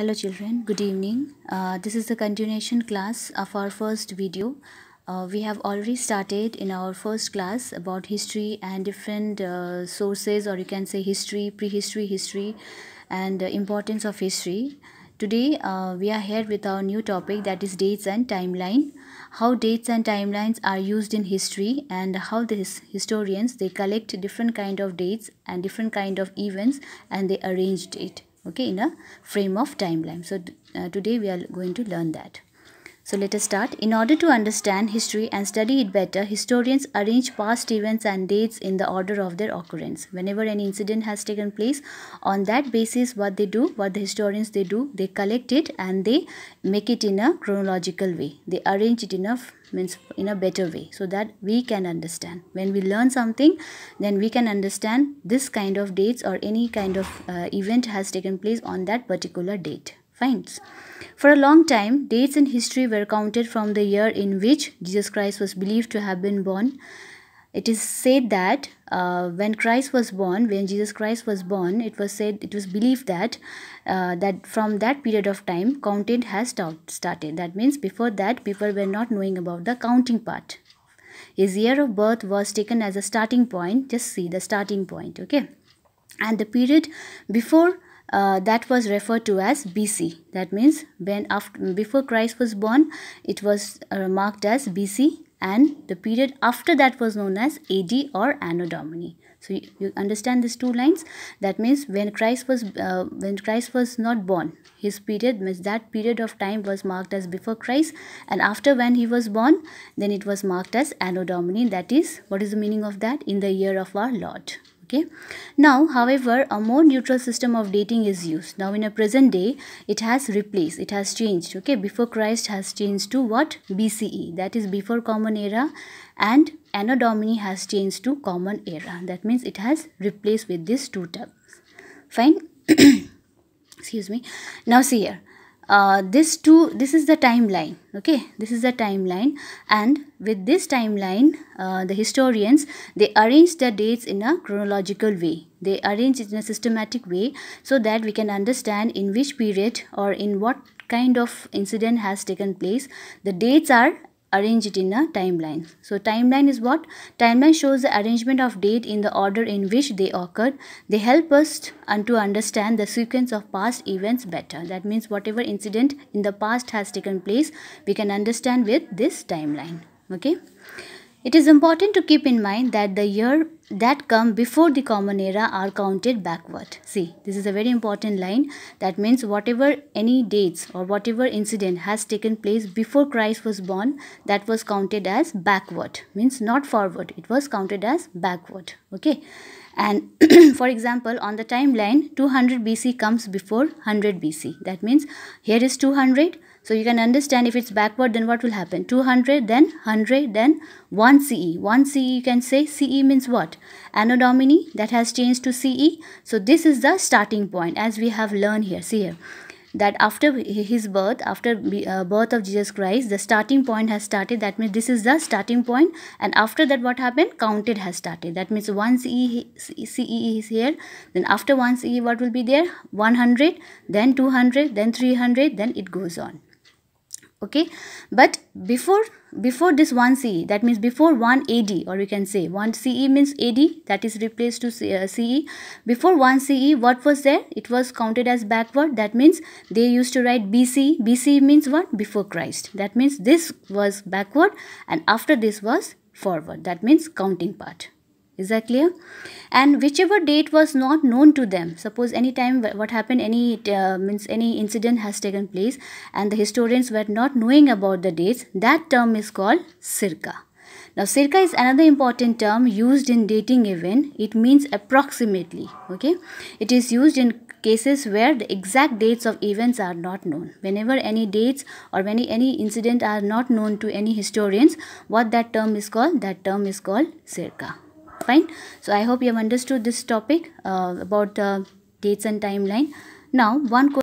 hello children good evening uh, this is the continuation class of our first video uh, we have already started in our first class about history and different uh, sources or you can say history prehistory history and importance of history today uh, we are here with our new topic that is dates and timeline how dates and timelines are used in history and how the historians they collect different kind of dates and different kind of events and they arranged it okay in a frame of timeline so uh, today we are going to learn that so let us start. In order to understand history and study it better, historians arrange past events and dates in the order of their occurrence. Whenever an incident has taken place, on that basis what they do, what the historians they do, they collect it and they make it in a chronological way. They arrange it in a means in a better way so that we can understand when we learn something then we can understand this kind of dates or any kind of uh, event has taken place on that particular date finds. For a long time, dates in history were counted from the year in which Jesus Christ was believed to have been born. It is said that uh, when Christ was born, when Jesus Christ was born, it was said it was believed that uh, that from that period of time, counting has started. That means before that, people were not knowing about the counting part. His year of birth was taken as a starting point. Just see the starting point, okay? And the period before uh, that was referred to as BC. That means when after, before Christ was born, it was uh, marked as BC and the period after that was known as AD or Anno Domini. So you, you understand these two lines. That means when Christ was uh, when Christ was not born, his period means that period of time was marked as before Christ, and after when he was born, then it was marked as Anno Domini. That is, what is the meaning of that? In the year of our Lord okay now however a more neutral system of dating is used now in a present day it has replaced it has changed okay before christ has changed to what bce that is before common era and anno domini has changed to common era that means it has replaced with these two terms fine excuse me now see here uh, this two this is the timeline okay this is the timeline and with this timeline uh, the historians they arrange the dates in a chronological way they arrange it in a systematic way so that we can understand in which period or in what kind of incident has taken place the dates are arrange it in a timeline. So timeline is what? Timeline shows the arrangement of date in the order in which they occurred. They help us and to understand the sequence of past events better. That means whatever incident in the past has taken place, we can understand with this timeline. Okay. It is important to keep in mind that the year that come before the common era are counted backward. See, this is a very important line. That means whatever any dates or whatever incident has taken place before Christ was born, that was counted as backward. Means not forward. It was counted as backward. Okay and for example on the timeline 200 BC comes before 100 BC that means here is 200 so you can understand if it's backward then what will happen 200 then 100 then 1 CE 1 CE you can say CE means what Anno Domini that has changed to CE so this is the starting point as we have learned here see here that after his birth after uh, birth of jesus christ the starting point has started that means this is the starting point and after that what happened counted has started that means once e ce is here then after once e what will be there 100 then 200 then 300 then it goes on okay but before before this 1 ce that means before 1 ad or we can say 1 ce means ad that is replaced to ce uh, before 1 ce what was there it was counted as backward that means they used to write bc bc means what before christ that means this was backward and after this was forward that means counting part is that clear and whichever date was not known to them suppose any time what happened any uh, means any incident has taken place and the historians were not knowing about the dates that term is called circa now circa is another important term used in dating event it means approximately okay it is used in cases where the exact dates of events are not known whenever any dates or when any incident are not known to any historians what that term is called that term is called circa fine so i hope you have understood this topic uh, about uh, dates and timeline now one